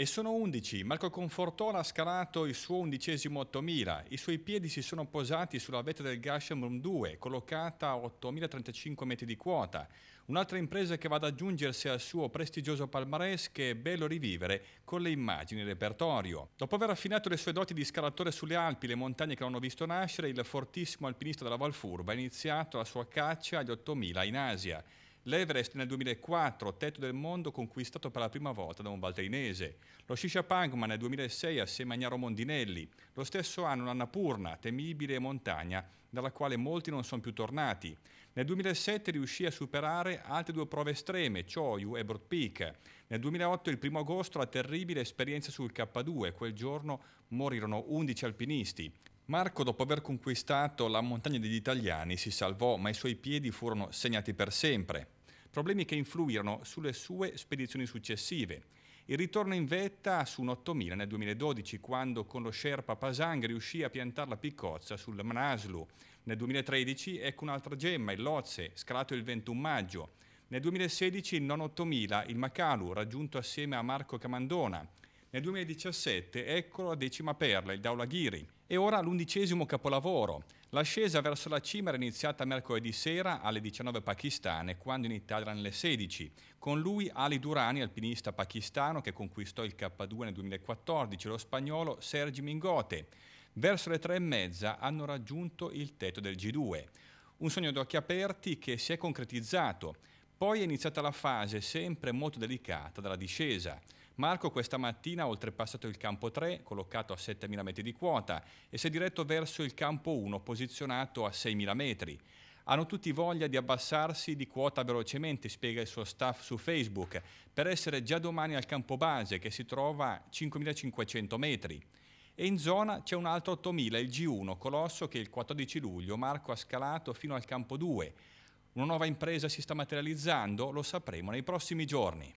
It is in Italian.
E sono 11. Marco Confortola ha scalato il suo undicesimo 8000. I suoi piedi si sono posati sulla vetta del Gasham Room 2, collocata a 8035 metri di quota. Un'altra impresa che va ad aggiungersi al suo prestigioso palmarès che è bello rivivere con le immagini del repertorio. Dopo aver affinato le sue doti di scalatore sulle Alpi, le montagne che l'hanno visto nascere, il fortissimo alpinista della Valfurva ha iniziato la sua caccia agli 8000 in Asia. L'Everest nel 2004, tetto del mondo conquistato per la prima volta da un balterinese. Lo Shisha Pangma nel 2006 assieme a Gnaro Mondinelli. Lo stesso anno l'Annapurna, temibile montagna dalla quale molti non sono più tornati. Nel 2007 riuscì a superare altre due prove estreme, Choyu e Broad Peak. Nel 2008, il 1 agosto, la terribile esperienza sul K2. Quel giorno morirono 11 alpinisti. Marco, dopo aver conquistato la montagna degli italiani, si salvò, ma i suoi piedi furono segnati per sempre problemi che influirono sulle sue spedizioni successive. Il ritorno in vetta su un 8000 nel 2012, quando con lo Sherpa Pasang riuscì a piantare la piccozza sul Manaslu. Nel 2013 ecco un'altra gemma, il Lozze, scalato il 21 maggio. Nel 2016 il non 8000, il Macalu, raggiunto assieme a Marco Camandona. Nel 2017 eccolo la decima perla, il Daulaghiri, e ora l'undicesimo capolavoro. L'ascesa verso la cima era iniziata mercoledì sera alle 19 pakistane, quando in Italia erano le 16. Con lui Ali Durani, alpinista pakistano che conquistò il K2 nel 2014, e lo spagnolo Sergi Mingote. Verso le tre e mezza hanno raggiunto il tetto del G2. Un sogno d'occhi aperti che si è concretizzato. Poi è iniziata la fase sempre molto delicata della discesa. Marco questa mattina ha oltrepassato il campo 3, collocato a 7.000 metri di quota, e si è diretto verso il campo 1, posizionato a 6.000 metri. Hanno tutti voglia di abbassarsi di quota velocemente, spiega il suo staff su Facebook, per essere già domani al campo base, che si trova a 5.500 metri e in zona c'è un altro 8000, il G1 Colosso che il 14 luglio Marco ha scalato fino al campo 2. Una nuova impresa si sta materializzando, lo sapremo nei prossimi giorni.